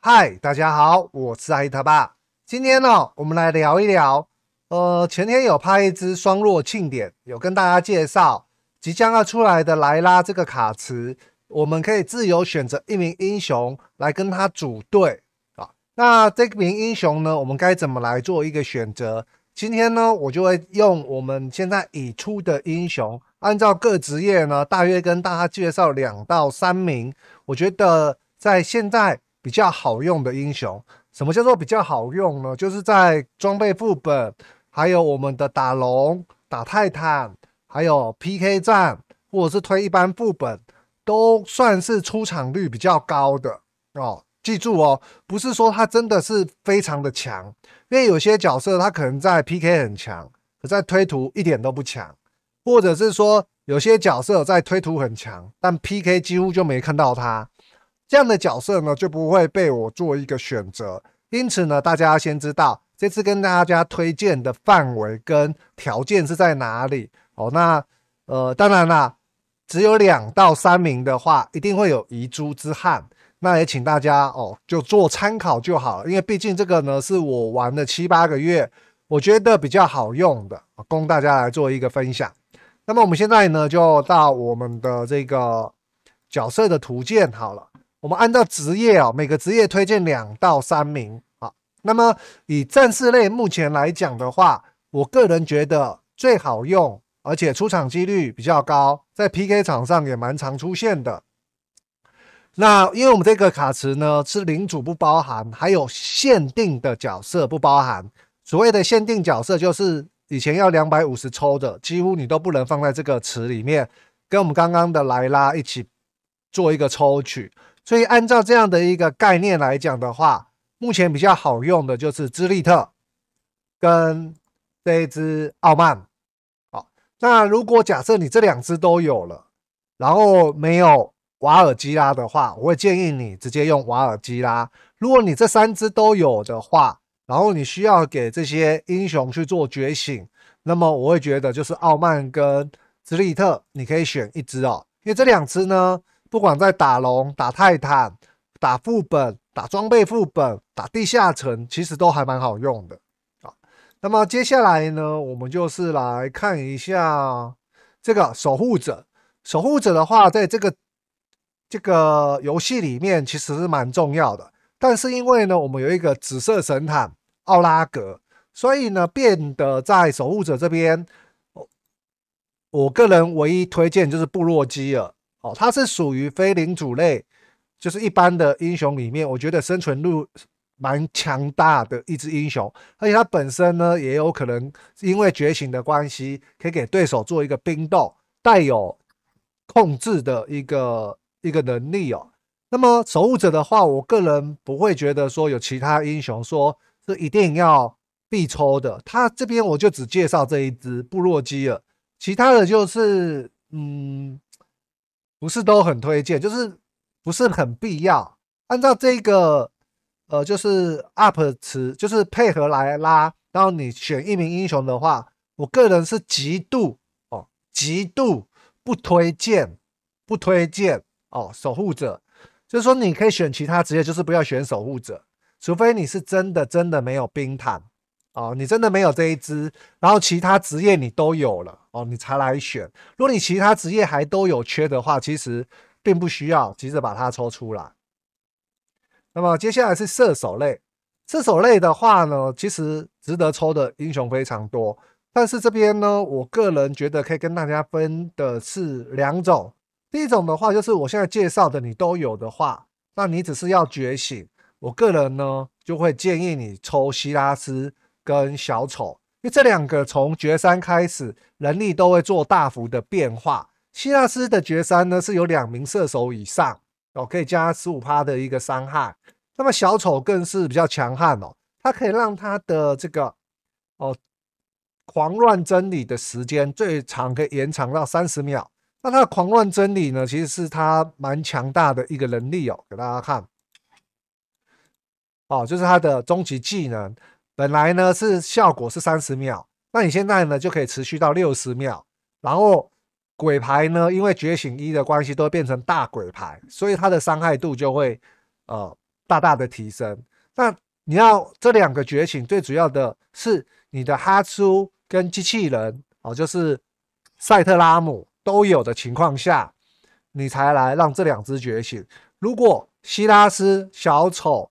嗨，大家好，我是爱他爸。今天呢，我们来聊一聊。呃，前天有拍一支双弱庆典，有跟大家介绍即将要出来的莱拉这个卡池，我们可以自由选择一名英雄来跟他组队啊。那这名英雄呢，我们该怎么来做一个选择？今天呢，我就会用我们现在已出的英雄。按照各职业呢，大约跟大家介绍两到三名。我觉得在现在比较好用的英雄，什么叫做比较好用呢？就是在装备副本，还有我们的打龙、打泰坦，还有 PK 战，或者是推一般副本，都算是出场率比较高的哦。记住哦，不是说他真的是非常的强，因为有些角色他可能在 PK 很强，可在推图一点都不强。或者是说有些角色在推图很强，但 P K 几乎就没看到他这样的角色呢，就不会被我做一个选择。因此呢，大家先知道这次跟大家推荐的范围跟条件是在哪里哦。那呃，当然啦，只有两到三名的话，一定会有遗珠之憾。那也请大家哦，就做参考就好了，因为毕竟这个呢是我玩了七八个月，我觉得比较好用的，供大家来做一个分享。那么我们现在呢，就到我们的这个角色的图鉴好了。我们按照职业啊，每个职业推荐两到三名。好，那么以战士类目前来讲的话，我个人觉得最好用，而且出场几率比较高，在 PK 场上也蛮常出现的。那因为我们这个卡池呢是领主不包含，还有限定的角色不包含。所谓的限定角色就是。以前要两百五十抽的，几乎你都不能放在这个池里面，跟我们刚刚的莱拉一起做一个抽取。所以按照这样的一个概念来讲的话，目前比较好用的就是兹利特跟这一只傲慢。好，那如果假设你这两只都有了，然后没有瓦尔基拉的话，我会建议你直接用瓦尔基拉。如果你这三只都有的话，然后你需要给这些英雄去做觉醒，那么我会觉得就是傲慢跟兹里特，你可以选一支哦，因为这两支呢，不管在打龙、打泰坦、打副本、打装备副本、打地下城，其实都还蛮好用的啊。那么接下来呢，我们就是来看一下这个守护者。守护者的话，在这个这个游戏里面其实是蛮重要的，但是因为呢，我们有一个紫色神坦。奥拉格，所以呢，变得在守护者这边，我个人唯一推荐就是布洛基尔哦，他是属于非领主类，就是一般的英雄里面，我觉得生存率蛮强大的一支英雄，而且他本身呢，也有可能因为觉醒的关系，可以给对手做一个冰冻，带有控制的一个一个能力哦。那么守护者的话，我个人不会觉得说有其他英雄说。是一定要必抽的。他这边我就只介绍这一只部落基尔，其他的就是，嗯，不是都很推荐，就是不是很必要。按照这个，呃，就是 UP 词，就是配合来拉。然后你选一名英雄的话，我个人是极度哦，极度不推荐，不推荐哦，守护者。就是说，你可以选其他职业，就是不要选守护者。除非你是真的真的没有冰毯哦，你真的没有这一支，然后其他职业你都有了哦，你才来选。如果你其他职业还都有缺的话，其实并不需要急着把它抽出来。那么接下来是射手类，射手类的话呢，其实值得抽的英雄非常多。但是这边呢，我个人觉得可以跟大家分的是两种。第一种的话，就是我现在介绍的，你都有的话，那你只是要觉醒。我个人呢，就会建议你抽希拉斯跟小丑，因为这两个从决三开始能力都会做大幅的变化。希拉斯的决三呢是有两名射手以上哦，可以加十五趴的一个伤害。那么小丑更是比较强悍哦，他可以让他的这个哦狂乱真理的时间最长可以延长到三十秒。那他的狂乱真理呢，其实是他蛮强大的一个能力哦，给大家看。哦，就是它的终极技能，本来呢是效果是三十秒，那你现在呢就可以持续到六十秒。然后鬼牌呢，因为觉醒一的关系，都变成大鬼牌，所以它的伤害度就会呃大大的提升。那你要这两个觉醒，最主要的是你的哈苏跟机器人哦，就是赛特拉姆都有的情况下，你才来让这两只觉醒。如果希拉斯小丑。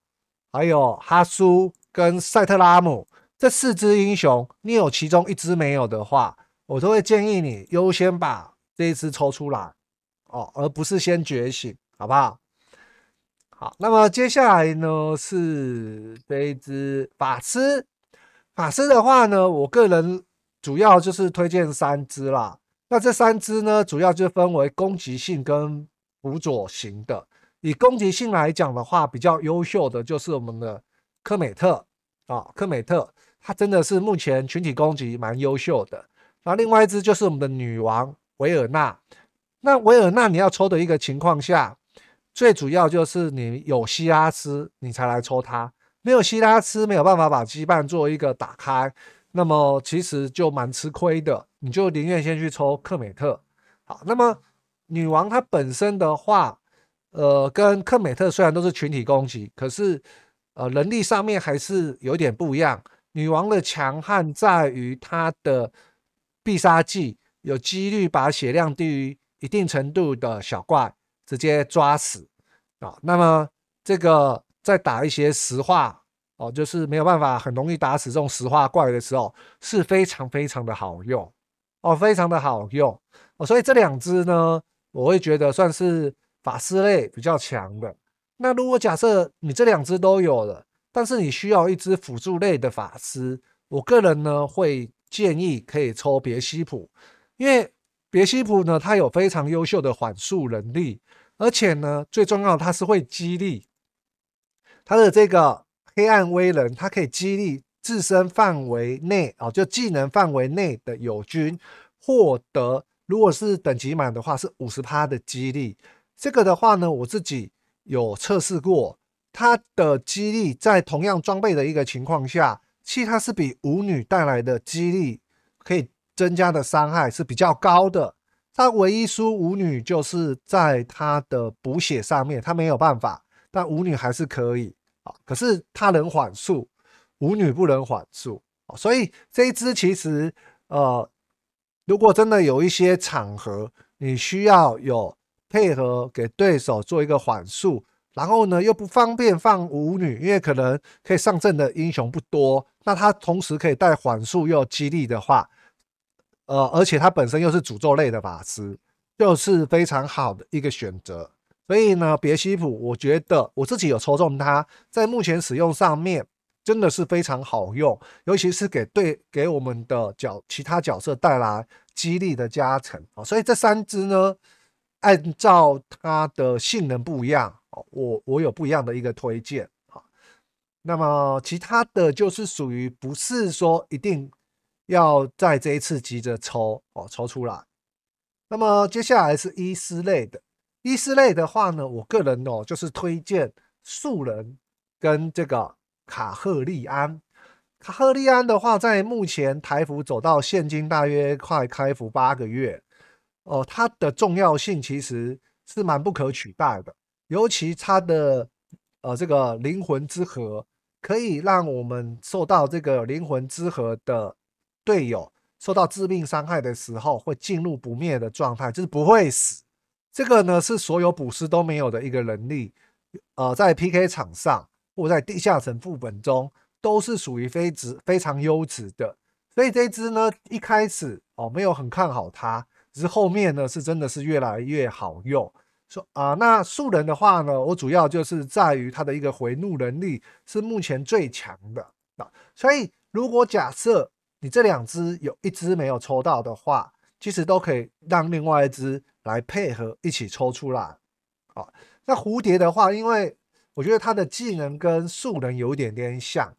还有哈苏跟塞特拉姆这四只英雄，你有其中一只没有的话，我都会建议你优先把这一只抽出来哦，而不是先觉醒，好不好？好，那么接下来呢是这一只法师，法师的话呢，我个人主要就是推荐三只啦。那这三只呢，主要就分为攻击性跟辅佐型的。以攻击性来讲的话，比较优秀的就是我们的科美特啊，科美特，它真的是目前群体攻击蛮优秀的。然后另外一只就是我们的女王维尔纳，那维尔纳你要抽的一个情况下，最主要就是你有希拉斯，你才来抽它。没有希拉斯，没有办法把羁绊做一个打开，那么其实就蛮吃亏的。你就宁愿先去抽克美特。好，那么女王她本身的话。呃，跟克美特虽然都是群体攻击，可是呃，能力上面还是有点不一样。女王的强悍在于她的必杀技有几率把血量低于一定程度的小怪直接抓死啊。那么这个在打一些石化哦，就是没有办法很容易打死这种石化怪的时候，是非常非常的好用哦，非常的好用哦。所以这两只呢，我会觉得算是。法师类比较强的。那如果假设你这两只都有了，但是你需要一只辅助类的法师，我个人呢会建议可以抽别西普，因为别西普呢它有非常优秀的缓速能力，而且呢最重要它是会激励它的这个黑暗威能，它可以激励自身范围内啊，就技能范围内的友军获得，如果是等级满的话是五十趴的激励。这个的话呢，我自己有测试过，它的激励在同样装备的一个情况下，其实它是比舞女带来的激励可以增加的伤害是比较高的。它唯一输舞女就是在它的补血上面，它没有办法，但舞女还是可以啊。可是它能缓速，舞女不能缓速，所以这一支其实呃，如果真的有一些场合你需要有。配合给对手做一个缓速，然后呢又不方便放舞女，因为可能可以上阵的英雄不多。那他同时可以带缓速又激励的话，呃，而且他本身又是诅咒类的法师，就是非常好的一个选择。所以呢，别西普，我觉得我自己有抽中它，在目前使用上面真的是非常好用，尤其是给对给我们的角其他角色带来激励的加成啊。所以这三只呢。按照它的性能不一样，我我有不一样的一个推荐啊。那么其他的就是属于不是说一定要在这一次急着抽哦，抽出来。那么接下来是医师类的，医师类的话呢，我个人哦就是推荐素人跟这个卡赫利安。卡赫利安的话，在目前台服走到现今大约快开服八个月。哦，它的重要性其实是蛮不可取代的，尤其它的呃这个灵魂之核，可以让我们受到这个灵魂之核的队友受到致命伤害的时候，会进入不灭的状态，就是不会死。这个呢是所有捕食都没有的一个能力，呃，在 PK 场上或在地下城副本中都是属于非值非常优质的。所以这只呢一开始哦没有很看好它。只是后面呢是真的是越来越好用，说啊，那树人的话呢，我主要就是在于它的一个回怒能力是目前最强的啊，所以如果假设你这两只有一只没有抽到的话，其实都可以让另外一只来配合一起抽出来啊。那蝴蝶的话，因为我觉得它的技能跟树人有一点点像，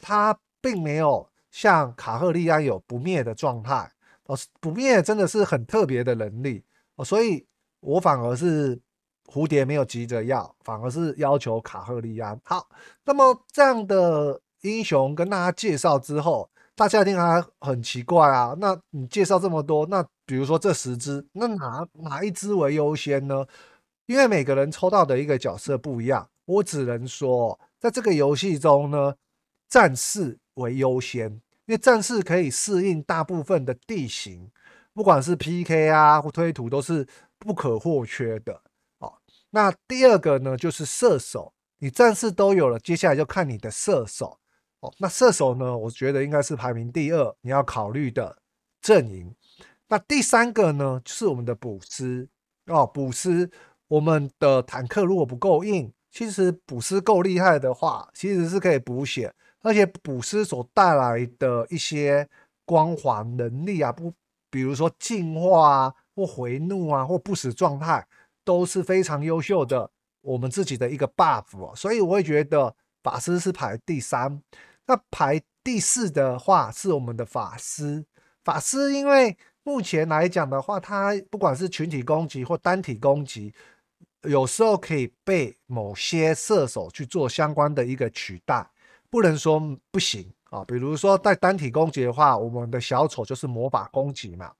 它并没有像卡赫利亚有不灭的状态。哦，不灭真的是很特别的能力哦，所以我反而是蝴蝶没有急着要，反而是要求卡赫利安。好，那么这样的英雄跟大家介绍之后，大家听还很奇怪啊。那你介绍这么多，那比如说这十只，那哪哪一只为优先呢？因为每个人抽到的一个角色不一样，我只能说在这个游戏中呢，战士为优先。因为战士可以适应大部分的地形，不管是 P K 啊或推图，都是不可或缺的哦。那第二个呢，就是射手。你战士都有了，接下来就看你的射手哦。那射手呢，我觉得应该是排名第二你要考虑的阵营。那第三个呢，就是我们的补师哦。补师，我们的坦克如果不够硬，其实补师够厉害的话，其实是可以补血。而且捕师所带来的一些光环能力啊，不，比如说进化啊，或回怒啊，或不死状态都是非常优秀的。我们自己的一个 buff，所以我会觉得法师是排第三。那排第四的话是我们的法师。法师因为目前来讲的话，它不管是群体攻击或单体攻击，有时候可以被某些射手去做相关的一个取代。不能说不行啊，比如说在单体攻击的话，我们的小丑就是魔法攻击嘛。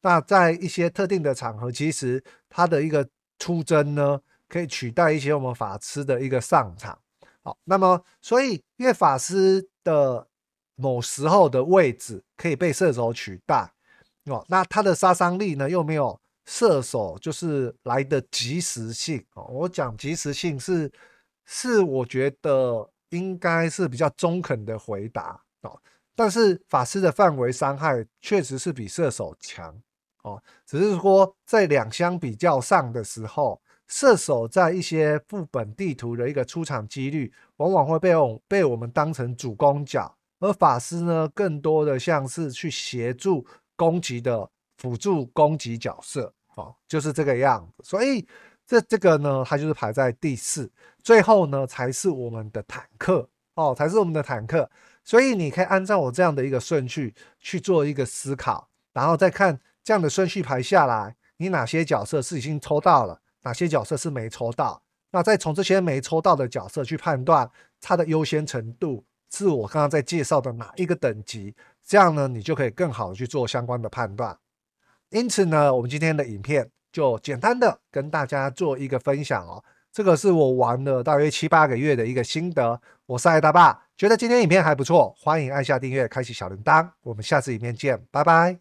那在一些特定的场合，其实它的一个出征呢，可以取代一些我们法师的一个上场。好，那么所以因为法师的某时候的位置可以被射手取代哦，那他的杀伤力呢又没有射手就是来的及时性哦。我讲及时性是是我觉得。应该是比较中肯的回答哦，但是法师的范围伤害确实是比射手强哦，只是说在两相比较上的时候，射手在一些副本地图的一个出场几率，往往会被我被我们当成主攻角，而法师呢，更多的像是去协助攻击的辅助攻击角色哦，就是这个样子，所以。这这个呢，它就是排在第四，最后呢才是我们的坦克哦，才是我们的坦克。所以你可以按照我这样的一个顺序去做一个思考，然后再看这样的顺序排下来，你哪些角色是已经抽到了，哪些角色是没抽到。那再从这些没抽到的角色去判断它的优先程度，是我刚刚在介绍的哪一个等级？这样呢，你就可以更好的去做相关的判断。因此呢，我们今天的影片。就简单的跟大家做一个分享哦，这个是我玩了大约七八个月的一个心得。我是爱大爸，觉得今天影片还不错，欢迎按下订阅，开启小铃铛。我们下次影片见，拜拜。